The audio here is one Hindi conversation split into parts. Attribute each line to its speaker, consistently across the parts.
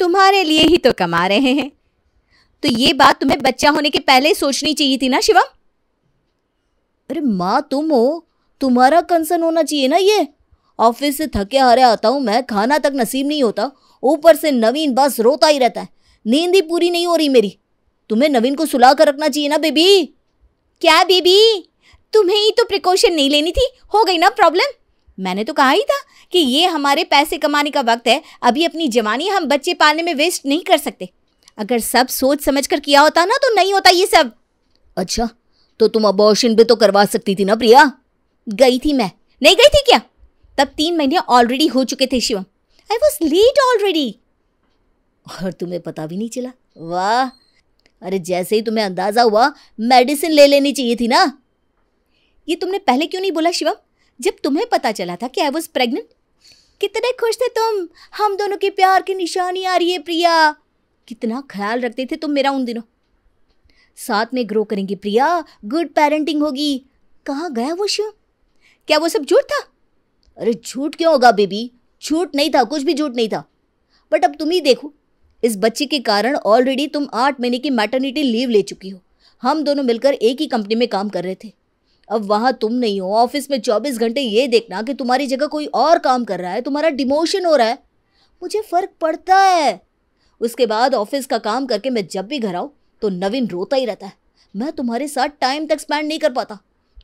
Speaker 1: तुम्हारे लिए ही तो कमा रहे हैं तो ये बात तुम्हें बच्चा होने के पहले सोचनी चाहिए थी ना शिवम अरे माँ तुम हो तुम्हारा कंसर्न होना चाहिए ना ये ऑफिस से थके हारे आता हूँ मैं खाना तक नसीब नहीं होता ऊपर से नवीन बस रोता ही रहता है नींद ही पूरी नहीं हो रही मेरी तुम्हें नवीन को सुला कर रखना चाहिए ना बेबी क्या बेबी तुम्हें ही तो प्रिकॉशन नहीं लेनी थी हो गई ना प्रॉब्लम मैंने तो कहा ही था कि ये हमारे पैसे कमाने का वक्त है अभी अपनी जवानी हम बच्चे पालने में वेस्ट नहीं कर सकते अगर सब सोच समझ कर किया होता ना तो नहीं होता ये सब अच्छा तो तुम अबॉर्शन भी तो करवा सकती थी ना प्रिया गई थी मैं नहीं गई थी क्या तब तीन महीने ऑलरेडी हो चुके थे Shivam I was late already और तुम्हें पता भी नहीं चला वाह अरे जैसे ही तुम्हें अंदाज़ा हुआ मेडिसिन ले लेनी चाहिए थी ना ये तुमने पहले क्यों नहीं बोला शिवम जब तुम्हें पता चला था कि आई वॉज प्रेग्नेंट कितने खुश थे तुम हम दोनों के प्यार की निशानी आ रही है प्रिया कितना ख्याल रखते थे तुम मेरा उन दिनों साथ में ग्रो करेंगे प्रिया गुड पेरेंटिंग होगी कहाँ गया वो शिव क्या वो सब झूठ था अरे झूठ क्यों होगा बेबी झूठ नहीं था कुछ भी झूठ नहीं था बट अब तुम ही देखो इस बच्चे के कारण ऑलरेडी तुम आठ महीने की मैटर्निटी लीव ले चुकी हो हम दोनों मिलकर एक ही कंपनी में काम कर रहे थे अब वहाँ तुम नहीं हो ऑफिस में चौबीस घंटे ये देखना कि तुम्हारी जगह कोई और काम कर रहा है तुम्हारा डिमोशन हो रहा है मुझे फ़र्क पड़ता है उसके बाद ऑफिस का काम करके मैं जब भी घर आऊँ तो नवीन रोता ही रहता है मैं तुम्हारे साथ टाइम तक स्पेंड नहीं कर पाता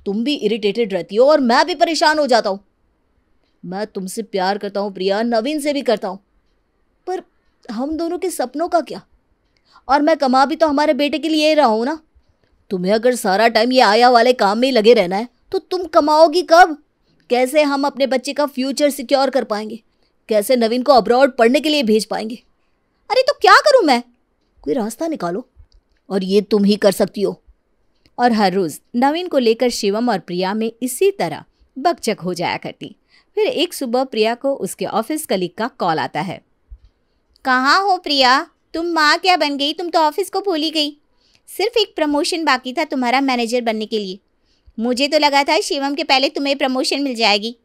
Speaker 1: तुम भी इरिटेटेड रहती हो और मैं भी परेशान हो जाता हूँ मैं तुमसे प्यार करता हूँ प्रिया नवीन से भी करता हूँ पर हम दोनों के सपनों का क्या और मैं कमा भी तो हमारे बेटे के लिए ही रहा हूँ ना तुम्हें अगर सारा टाइम ये आया वाले काम में ही लगे रहना है तो तुम कमाओगी कब कैसे हम अपने बच्चे का फ्यूचर सिक्योर कर पाएंगे कैसे नवीन को अब्रॉड पढ़ने के लिए भेज पाएंगे अरे तो क्या करूं मैं कोई रास्ता निकालो और ये तुम ही कर सकती हो और हर रोज़ नवीन को लेकर शिवम और प्रिया में इसी तरह बकचक हो जाया करती फिर एक सुबह प्रिया को उसके ऑफिस कलीग का कॉल आता है कहाँ हो प्रिया तुम माँ क्या बन गई तुम तो ऑफिस को भूली गई सिर्फ एक प्रमोशन बाकी था तुम्हारा मैनेजर बनने के लिए मुझे तो लगा था शिवम के पहले तुम्हें प्रमोशन मिल जाएगी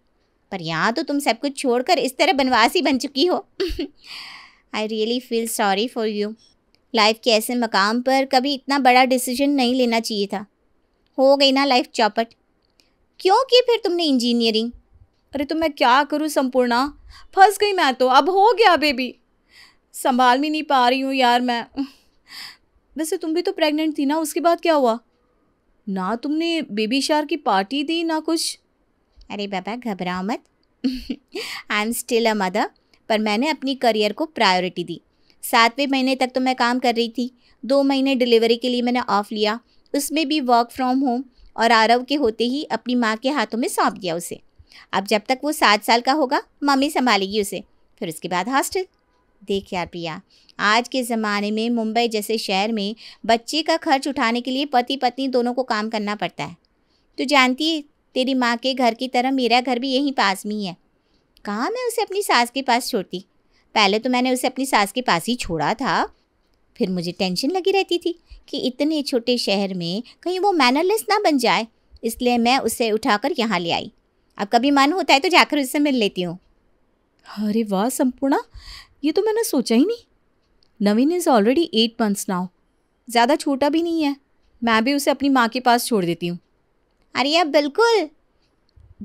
Speaker 1: पर यहाँ तो तुम सब कुछ छोड़कर इस तरह बनवास ही बन चुकी हो I really feel sorry for you life के ऐसे मकाम पर कभी इतना बड़ा डिसीजन नहीं लेना चाहिए था हो गई ना लाइफ चौपट क्यों की फिर तुमने इंजीनियरिंग अरे तो मैं क्या करूँ संपूर्णा फंस गई मैं तो अब हो गया बेबी संभाल भी नहीं पा रही हूँ यार मैं वैसे तुम भी तो प्रेग्नेंट थी ना उसके बाद क्या हुआ ना तुमने बेबी शार की पार्टी दी ना कुछ अरे बाबा घबराओ मत I am still a mother पर मैंने अपनी करियर को प्रायोरिटी दी सातवें महीने तक तो मैं काम कर रही थी दो महीने डिलीवरी के लिए मैंने ऑफ़ लिया उसमें भी वर्क फ्रॉम होम और आरव के होते ही अपनी माँ के हाथों में सौंप दिया उसे अब जब तक वो सात साल का होगा मम्मी संभालेगी उसे फिर उसके बाद हॉस्टल देख यार प्रिया आज के ज़माने में मुंबई जैसे शहर में बच्चे का खर्च उठाने के लिए पति पत्नी दोनों को काम करना पड़ता है तो जानती है तेरी माँ के घर की तरह मेरा घर भी यहीं पास में ही है कहाँ मैं उसे अपनी सास के पास छोड़ती पहले तो मैंने उसे अपनी सास के पास ही छोड़ा था फिर मुझे टेंशन लगी रहती थी कि इतने छोटे शहर में कहीं वो मैनरलेस ना बन जाए इसलिए मैं उसे उठाकर यहाँ ले आई अब कभी मन होता है तो जाकर उससे मिल लेती हूँ अरे वाह संपूर्णा ये तो मैंने सोचा ही नहीं Naveen is already eight months now ज़्यादा छोटा भी नहीं है मैं भी उसे अपनी माँ के पास छोड़ देती हूँ अरे अब बिल्कुल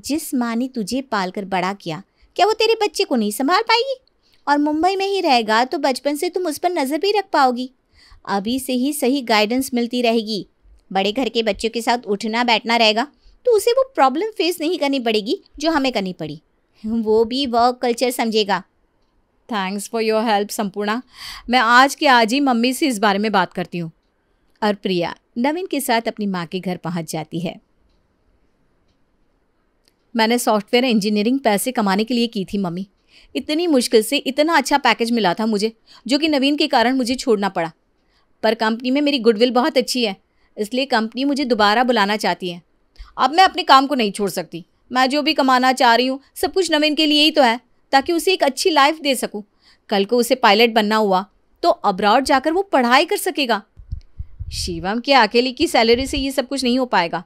Speaker 1: जिस माँ ने तुझे पाल कर बड़ा किया क्या वो तेरे बच्चे को नहीं संभाल पाएगी और मुंबई में ही रहेगा तो बचपन से तुम उस पर नज़र भी रख पाओगी अभी से ही सही गाइडेंस मिलती रहेगी बड़े घर के बच्चों के साथ उठना बैठना रहेगा तो उसे वो प्रॉब्लम फेस नहीं करनी पड़ेगी जो हमें करनी पड़ी वो भी वर्क कल्चर समझेगा thanks for your help Sampoorna मैं आज के आज ही मम्मी से इस बारे में बात करती हूँ और प्रिया नवीन के साथ अपनी माँ के घर पहुँच जाती है मैंने सॉफ्टवेयर इंजीनियरिंग पैसे कमाने के लिए की थी मम्मी इतनी मुश्किल से इतना अच्छा पैकेज मिला था मुझे जो कि नवीन के कारण मुझे छोड़ना पड़ा पर कंपनी में मेरी गुडविल बहुत अच्छी है इसलिए कंपनी मुझे दोबारा बुलाना चाहती है अब मैं अपने काम को नहीं छोड़ सकती मैं जो भी कमाना चाह रही हूँ सब कुछ नवीन के लिए ही तो है ताकि उसे एक अच्छी लाइफ दे सकूँ कल को उसे पायलट बनना हुआ तो अब्रॉड जाकर वो पढ़ाई कर सकेगा शिवम के अकेले की सैलरी से ये सब कुछ नहीं हो पाएगा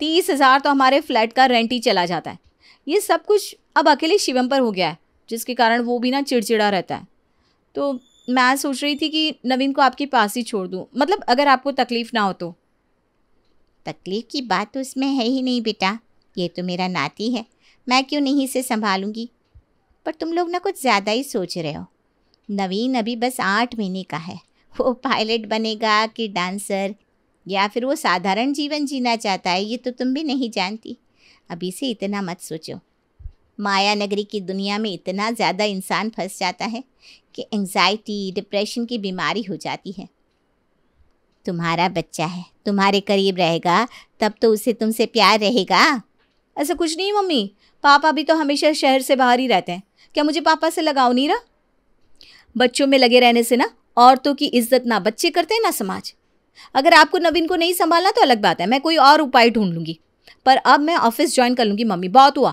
Speaker 1: तीस हज़ार तो हमारे फ्लैट का रेंट ही चला जाता है ये सब कुछ अब अकेले शिवम पर हो गया है जिसके कारण वो भी ना चिड़चिड़ा रहता है तो मैं सोच रही थी कि नवीन को आपके पास ही छोड़ दूँ मतलब अगर आपको तकलीफ़ ना हो तो तकलीफ़ की बात तो इसमें है ही नहीं बेटा ये तो मेरा नाती है मैं क्यों नहीं इसे संभालूंगी पर तुम लोग ना कुछ ज़्यादा ही सोच रहे हो नवीन अभी बस आठ महीने का है वो पायलट बनेगा कि डांसर या फिर वो साधारण जीवन जीना चाहता है ये तो तुम भी नहीं जानती अभी से इतना मत सोचो माया नगरी की दुनिया में इतना ज़्यादा इंसान फंस जाता है कि एंजाइटी डिप्रेशन की बीमारी हो जाती है तुम्हारा बच्चा है तुम्हारे करीब रहेगा तब तो उसे तुमसे प्यार रहेगा ऐसा कुछ नहीं मम्मी पापा भी तो हमेशा शहर से बाहर ही रहते हैं क्या मुझे पापा से लगाओ नीरा बच्चों में लगे रहने से ना औरतों की इज्जत ना बच्चे करते हैं ना समाज अगर आपको नवीन को नहीं संभालना तो अलग बात है मैं कोई और उपाय ढूंढ लूंगी पर अब मैं ऑफिस ज्वाइन कर लूंगी मम्मी बहुत हुआ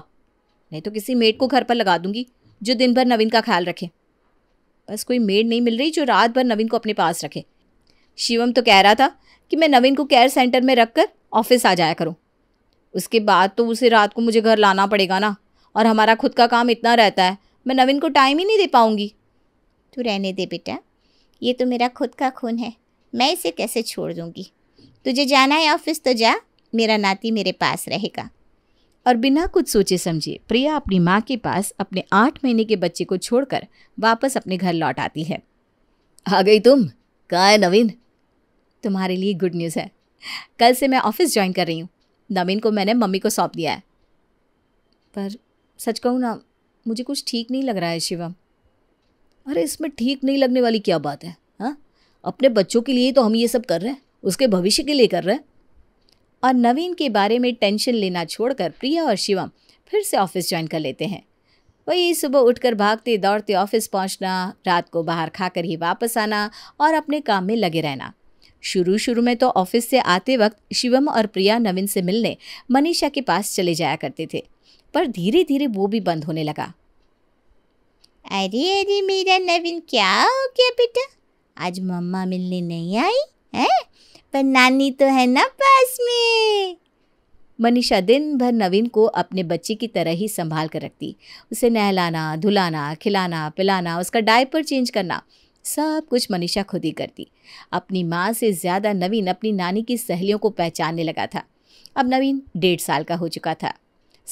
Speaker 1: नहीं तो किसी मेड को घर पर लगा दूंगी जो दिन भर नवीन का ख्याल रखे बस कोई मेड नहीं मिल रही जो रात भर नवीन को अपने पास रखे शिवम तो कह रहा था कि मैं नवीन को केयर सेंटर में रख कर ऑफिस आ जाया करूँ उसके बाद तो उसे रात को मुझे घर लाना पड़ेगा ना और हमारा खुद का काम इतना रहता है मैं नवीन को टाइम ही नहीं दे पाऊँगी तू रहने दे बेटा ये तो मेरा खुद का खून है मैं इसे कैसे छोड़ दूँगी तुझे जाना है ऑफिस तो जा मेरा नाती मेरे पास रहेगा और बिना कुछ सोचे समझे प्रिया अपनी माँ के पास अपने आठ महीने के बच्चे को छोड़कर वापस अपने घर लौट आती है आ गई तुम कहाँ है नवीन तुम्हारे लिए गुड न्यूज़ है कल से मैं ऑफिस ज्वाइन कर रही हूँ नवीन को मैंने मम्मी को सौंप दिया है पर सच कहूँ ना मुझे कुछ ठीक नहीं लग रहा है शिवम अरे इसमें ठीक नहीं लगने वाली क्या बात है हाँ अपने बच्चों के लिए तो हम ये सब कर रहे हैं उसके भविष्य के लिए कर रहे हैं और नवीन के बारे में टेंशन लेना छोड़कर प्रिया और शिवम फिर से ऑफिस ज्वाइन कर लेते हैं वही सुबह उठकर भागते दौड़ते ऑफिस पहुंचना रात को बाहर खाकर ही वापस आना और अपने काम में लगे रहना शुरू शुरू में तो ऑफिस से आते वक्त शिवम और प्रिया नवीन से मिलने मनीषा के पास चले जाया करते थे पर धीरे धीरे वो भी बंद होने लगा अरे अरे मेरा नवीन क्या हो गया बेटा आज मम्मा मिलने नहीं आई है पर नानी तो है ना पास में मनीषा दिन भर नवीन को अपने बच्चे की तरह ही संभाल कर रखती उसे नहलाना धुलाना खिलाना पिलाना उसका डायपर चेंज करना सब कुछ मनीषा खुद ही करती अपनी माँ से ज़्यादा नवीन अपनी नानी की सहेलियों को पहचानने लगा था अब नवीन डेढ़ साल का हो चुका था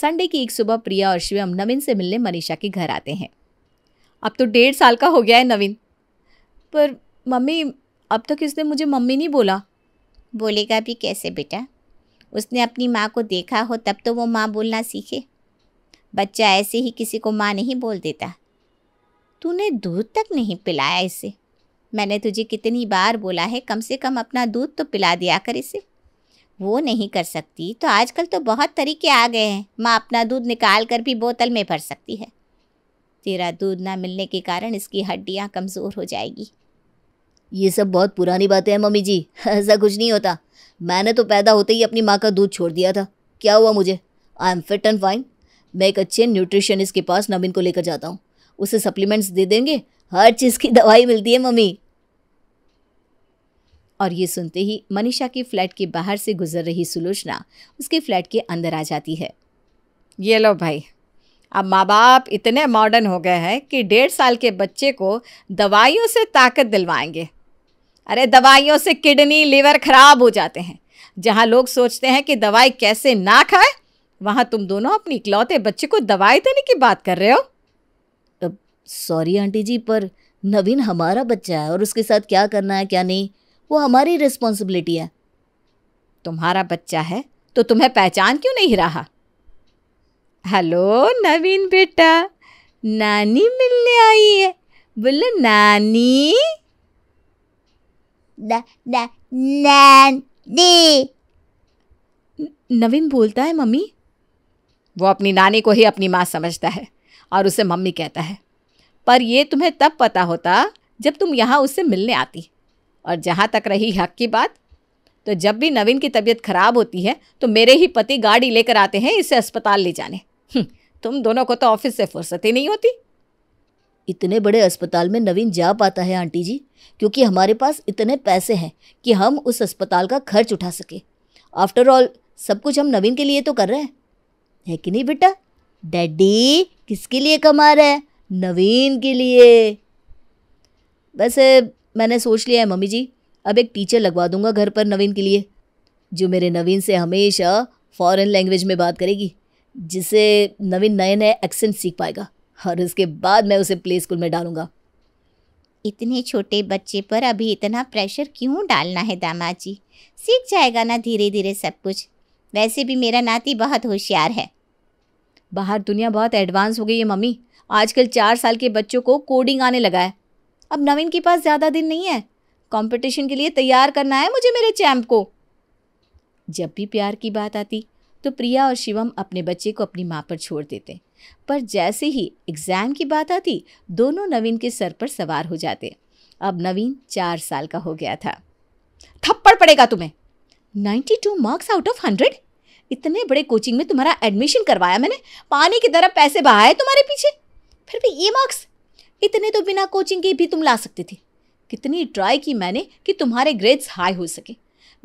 Speaker 1: संडे की एक सुबह प्रिया और शिवम नवीन से मिलने मनीषा के घर आते हैं अब तो डेढ़ साल का हो गया है नवीन पर मम्मी अब तक इसने मुझे मम्मी नहीं बोला बोलेगा भी कैसे बेटा उसने अपनी माँ को देखा हो तब तो वो माँ बोलना सीखे बच्चा ऐसे ही किसी को माँ नहीं बोल देता तूने दूध तक नहीं पिलाया इसे मैंने तुझे कितनी बार बोला है कम से कम अपना दूध तो पिला दिया कर इसे वो नहीं कर सकती तो आजकल तो बहुत तरीके आ गए हैं माँ अपना दूध निकाल कर भी बोतल में भर सकती है तेरा दूध ना मिलने के कारण इसकी हड्डियाँ कमज़ोर हो जाएगी ये सब बहुत पुरानी बातें हैं मम्मी जी ऐसा कुछ नहीं होता मैंने तो पैदा होते ही अपनी माँ का दूध छोड़ दिया था क्या हुआ मुझे I am fit and fine मैं एक अच्छे न्यूट्रिशनिस्ट के पास नवीन को लेकर जाता हूँ उसे सप्लीमेंट्स दे देंगे हर चीज़ की दवाई मिलती है मम्मी और ये सुनते ही मनीषा के फ्लैट के बाहर से गुजर रही सुलोचना उसके फ्लैट के अंदर आ जाती है ये लो भाई अब माँ बाप इतने मॉडर्न हो गए हैं कि डेढ़ साल के बच्चे को दवाइयों से ताकत दिलवाएंगे अरे दवाइयों से किडनी लीवर खराब हो जाते हैं जहाँ लोग सोचते हैं कि दवाई कैसे ना खाए वहाँ तुम दोनों अपनी इकलौते बच्चे को दवाई देने की बात कर रहे हो सॉरी आंटी जी पर नवीन हमारा बच्चा है और उसके साथ क्या करना है क्या नहीं वो हमारी रिस्पॉन्सिबिलिटी है तुम्हारा बच्चा है तो तुम्हें पहचान क्यों नहीं रहा हेलो नवीन बेटा नानी मिलने आई है बोले नानी ना, ना, नानी नवीन बोलता है मम्मी वो अपनी नानी को ही अपनी माँ समझता है और उसे मम्मी कहता है पर यह तुम्हें तब पता होता जब तुम यहाँ उससे मिलने आती और जहाँ तक रही हक की बात तो जब भी नवीन की तबीयत खराब होती है तो मेरे ही पति गाड़ी लेकर आते हैं इसे अस्पताल ले जाने हम्म, तुम दोनों को तो ऑफिस से फुर्सत ही नहीं होती इतने बड़े अस्पताल में नवीन जा पाता है आंटी जी क्योंकि हमारे पास इतने पैसे हैं कि हम उस अस्पताल का खर्च उठा सके आफ्टर ऑल सब कुछ हम नवीन के लिए तो कर रहे हैं है कि नहीं बेटा डैडी किसके लिए कमा रहे हैं नवीन के लिए वैसे मैंने सोच लिया है मम्मी जी अब एक टीचर लगवा दूंगा घर पर नवीन के लिए जो मेरे नवीन से हमेशा फॉरेन लैंग्वेज में बात करेगी जिससे नवीन नए नए एक्सेंट सीख पाएगा और उसके बाद मैं उसे प्ले स्कूल में डालूंगा इतने छोटे बच्चे पर अभी इतना प्रेशर क्यों डालना है दामाद जी सीख जाएगा ना धीरे धीरे सब कुछ वैसे भी मेरा नाती बहुत होशियार है बाहर दुनिया बहुत एडवांस हो गई है मम्मी आजकल चार साल के बच्चों को कोडिंग आने लगा है अब नवीन के पास ज़्यादा दिन नहीं है कंपटीशन के लिए तैयार करना है मुझे मेरे चैम्प को जब भी प्यार की बात आती तो प्रिया और शिवम अपने बच्चे को अपनी माँ पर छोड़ देते पर जैसे ही एग्ज़ाम की बात आती दोनों नवीन के सर पर सवार हो जाते अब नवीन चार साल का हो गया था थप्पड़ पड़ेगा तुम्हें ninety two marks out of hundred इतने बड़े कोचिंग में तुम्हारा एडमिशन करवाया मैंने पानी की तरह पैसे बहाए तुम्हारे पीछे फिर भी ये मार्क्स इतने तो बिना कोचिंग के भी तुम ला सकती थी कितनी ट्राई की मैंने कि तुम्हारे ग्रेड्स हाई हो सके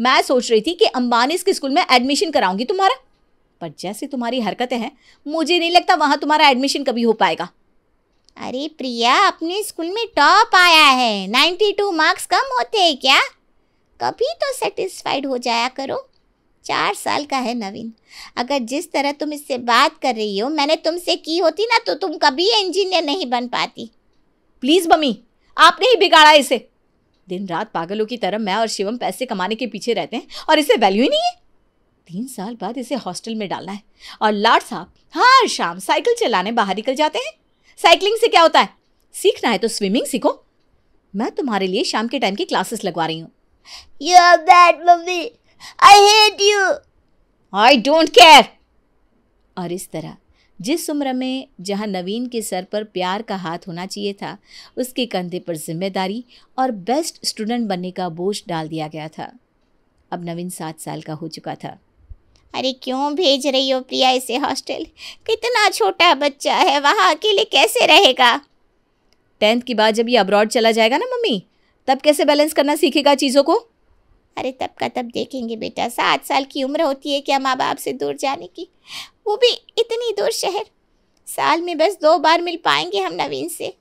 Speaker 1: मैं सोच रही थी कि अम्बानीस के स्कूल में एडमिशन कराऊंगी तुम्हारा पर जैसे तुम्हारी हरकतें हैं मुझे नहीं लगता वहाँ तुम्हारा एडमिशन कभी हो पाएगा अरे प्रिया अपने स्कूल में टॉप आया है 92 मार्क्स कम होते हैं क्या कभी तो सेटिस्फाइड हो जाया करो चार साल का है नवीन अगर जिस तरह तुम इससे बात कर रही हो मैंने तुमसे की होती ना तो तुम कभी इंजीनियर नहीं बन पाती प्लीज़ मम्मी आपने ही बिगाड़ा इसे दिन रात पागलों की तरह मैं और शिवम पैसे कमाने के पीछे रहते हैं और इसे वैल्यू ही नहीं है तीन साल बाद इसे हॉस्टल में डालना है और लाड साहब हर शाम साइकिल चलाने बाहर निकल जाते हैं साइकिलिंग से क्या होता है सीखना है तो स्विमिंग सीखो मैं तुम्हारे लिए शाम के टाइम की क्लासेस लगवा रही हूँ I hate you I don't care और इस तरह जिस उम्र में जहाँ नवीन के सर पर प्यार का हाथ होना चाहिए था उसके कंधे पर जिम्मेदारी और बेस्ट स्टूडेंट बनने का बोझ डाल दिया गया था अब नवीन सात साल का हो चुका था अरे क्यों भेज रही हो प्रिया इसे हॉस्टल कितना छोटा बच्चा है वहाँ अकेले कैसे रहेगा टेंथ के बाद जब ये अब्रॉड चला जाएगा ना मम्मी तब कैसे बैलेंस करना सीखेगा चीज़ों को अरे तब का तब देखेंगे बेटा सात साल की उम्र होती है क्या माँ बाप से दूर जाने की वो भी इतनी दूर शहर साल में बस दो बार मिल पाएंगे हम नवीन से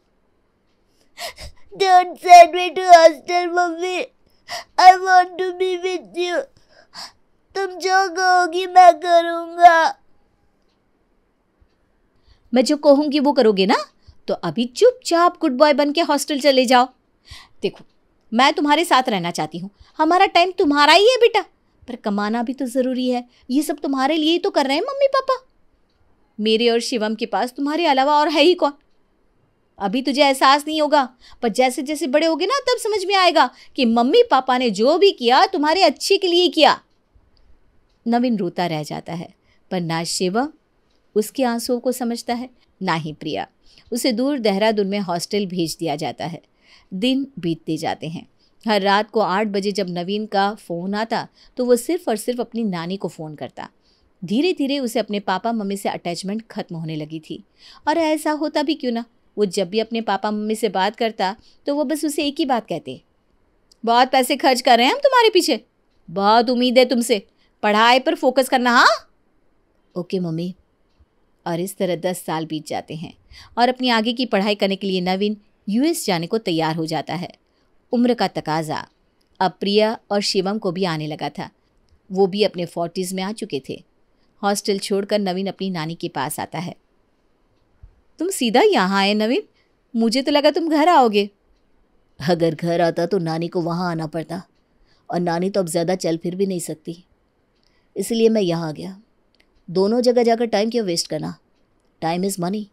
Speaker 1: तुम जो कहोगी मैं करूंगा मैं जो कहूंगी वो करोगे ना तो अभी चुपचाप गुड बॉय बन के हॉस्टल चले जाओ देखो मैं तुम्हारे साथ रहना चाहती हूँ हमारा टाइम तुम्हारा ही है बेटा पर कमाना भी तो ज़रूरी है ये सब तुम्हारे लिए ही तो कर रहे हैं मम्मी पापा मेरे और शिवम के पास तुम्हारे अलावा और है ही कौन अभी तुझे एहसास नहीं होगा पर जैसे जैसे बड़े होगे ना तब समझ में आएगा कि मम्मी पापा ने जो भी किया तुम्हारे अच्छे के लिए किया नवीन रोता रह जाता है पर ना शिवम उसके आंसुओं को समझता है ना ही प्रिया उसे दूर देहरादून में हॉस्टल भेज दिया जाता है दिन बीतते जाते हैं हर रात को आठ बजे जब नवीन का फ़ोन आता तो वो सिर्फ और सिर्फ अपनी नानी को फ़ोन करता धीरे धीरे उसे अपने पापा मम्मी से अटैचमेंट खत्म होने लगी थी और ऐसा होता भी क्यों ना वो जब भी अपने पापा मम्मी से बात करता तो वो बस उसे एक ही बात कहते बहुत पैसे खर्च कर रहे हैं हम तुम्हारे पीछे बहुत उम्मीद है तुमसे पढ़ाई पर फोकस करना हाँ ओके मम्मी और इस तरह दस साल बीत जाते हैं और अपनी आगे की पढ़ाई करने के लिए नवीन यूएस जाने को तैयार हो जाता है उम्र का तकाजा अब प्रिया और शिवम को भी आने लगा था वो भी अपने फोर्टीज़ में आ चुके थे हॉस्टल छोड़कर नवीन अपनी नानी के पास आता है तुम सीधा यहाँ आए नवीन मुझे तो लगा तुम घर आओगे अगर घर आता तो नानी को वहाँ आना पड़ता और नानी तो अब ज़्यादा चल फिर भी नहीं सकती इसलिए मैं यहाँ आ गया दोनों जगह जाकर टाइम क्यों वेस्ट करना time is money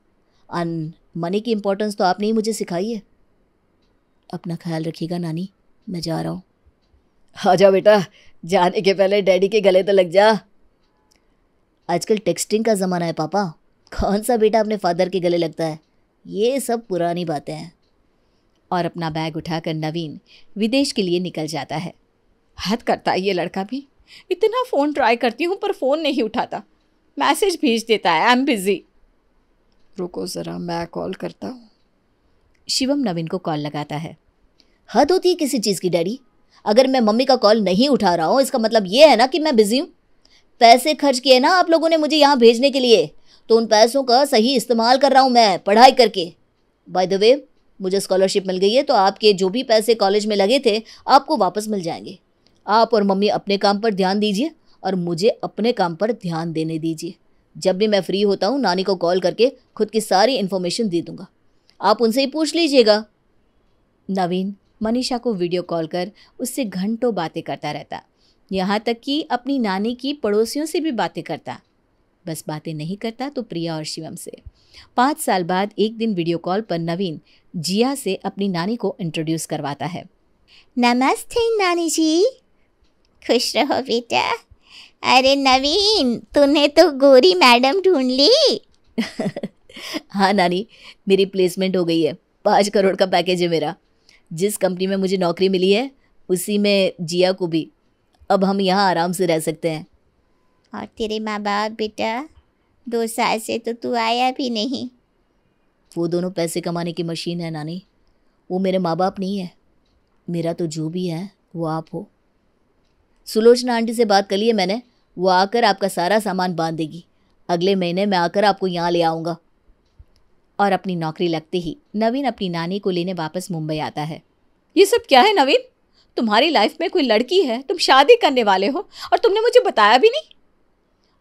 Speaker 1: and money की इम्पोर्टेंस तो आपने ही मुझे सिखाई है अपना ख्याल रखिएगा नानी मैं जा रहा हूँ आ जाओ बेटा जाने के पहले डैडी के गले तो लग जा आजकल टेक्सटिंग का ज़माना है पापा कौन सा बेटा अपने फादर के गले लगता है ये सब पुरानी बातें हैं और अपना बैग उठाकर नवीन विदेश के लिए निकल जाता है हद करता है ये लड़का भी इतना फ़ोन ट्राई करती हूँ पर फ़ोन नहीं उठाता मैसेज भेज देता है आई एम बिज़ी रुको ज़रा मैं कॉल करता हूँ शिवम नवीन को कॉल लगाता है हद होती है किसी चीज़ की डैडी अगर मैं मम्मी का कॉल नहीं उठा रहा हूँ इसका मतलब ये है ना कि मैं बिज़ी हूँ पैसे खर्च किए ना आप लोगों ने मुझे यहाँ भेजने के लिए तो उन पैसों का सही इस्तेमाल कर रहा हूँ मैं पढ़ाई करके बाय द वे मुझे स्कॉलरशिप मिल गई है तो आपके जो भी पैसे कॉलेज में लगे थे आपको वापस मिल जाएंगे आप और मम्मी अपने काम पर ध्यान दीजिए और मुझे अपने काम पर ध्यान देने दीजिए जब भी मैं फ्री होता हूँ नानी को कॉल करके खुद की सारी इन्फॉर्मेशन दे दूँगा आप उनसे ही पूछ लीजिएगा नवीन मनीषा को वीडियो कॉल कर उससे घंटों बातें करता रहता यहाँ तक कि अपनी नानी की पड़ोसियों से भी बातें करता बस बातें नहीं करता तो प्रिया और शिवम से पाँच साल बाद एक दिन वीडियो कॉल पर नवीन जिया से अपनी नानी को इंट्रोड्यूस करवाता है नमस्ते नानी जी खुश रहो बेटा अरे नवीन तूने तो गोरी मैडम ढूंढ ली हाँ नानी मेरी प्लेसमेंट हो गई है पाँच करोड़ का पैकेज है मेरा जिस कंपनी में मुझे नौकरी मिली है उसी में जिया को भी अब हम यहाँ आराम से रह सकते हैं और तेरे माँ बाप बेटा दो साल से तो तू आया भी नहीं वो दोनों पैसे कमाने की मशीन है नानी वो मेरे माँ बाप नहीं है मेरा तो जो भी है वो आप हो सुलोचना आंटी से बात कर ली है मैंने वो आकर आपका सारा सामान बांध देगी अगले महीने मैं आकर आपको यहाँ ले आऊँगा और अपनी नौकरी लगते ही नवीन अपनी नानी को लेने वापस मुंबई आता है ये सब क्या है नवीन तुम्हारी लाइफ में कोई लड़की है तुम शादी करने वाले हो और तुमने मुझे बताया भी नहीं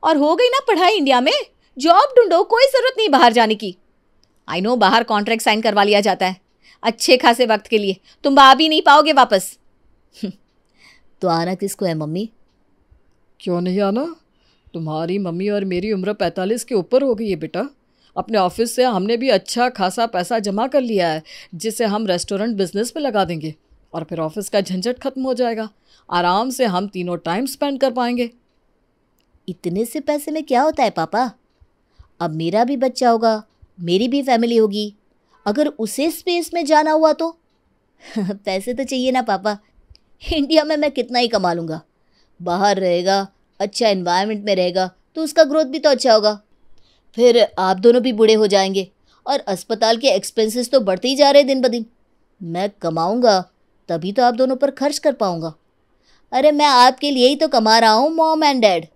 Speaker 1: और हो गई ना पढ़ाई इंडिया में जॉब ढूंढो कोई ज़रूरत नहीं बाहर जाने की आई नो बाहर कॉन्ट्रैक्ट साइन करवा लिया जाता है अच्छे खासे वक्त के लिए तुम आ भी नहीं पाओगे वापस तो आना किसको है मम्मी क्यों नहीं आना तुम्हारी मम्मी और मेरी उम्र पैंतालीस के ऊपर हो गई है बेटा अपने ऑफिस से हमने भी अच्छा खासा पैसा जमा कर लिया है जिसे हम रेस्टोरेंट बिजनेस में लगा देंगे और फिर ऑफिस का झंझट खत्म हो जाएगा आराम से हम तीनों टाइम स्पेंड कर पाएंगे इतने से पैसे में क्या होता है पापा अब मेरा भी बच्चा होगा मेरी भी फैमिली होगी अगर उसे स्पेस में जाना हुआ तो पैसे तो चाहिए ना पापा इंडिया में मैं कितना ही कमा लूँगा बाहर रहेगा अच्छा इन्वायरमेंट में रहेगा तो उसका ग्रोथ भी तो अच्छा होगा फिर आप दोनों भी बूढ़े हो जाएंगे और अस्पताल के एक्सपेंसेस तो बढ़ते ही जा रहे हैं दिन ब दिन मैं कमाऊँगा तभी तो आप दोनों पर खर्च कर पाऊँगा अरे मैं आपके लिए ही तो कमा रहा हूँ मॉम एंड डैड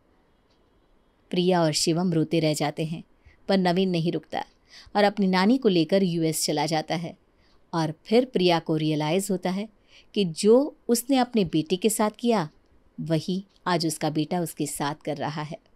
Speaker 1: प्रिया और शिवम रोते रह जाते हैं पर नवीन नहीं रुकता और अपनी नानी को लेकर यूएस चला जाता है और फिर प्रिया को रियलाइज़ होता है कि जो उसने अपने बेटे के साथ किया वही आज उसका बेटा उसके साथ कर रहा है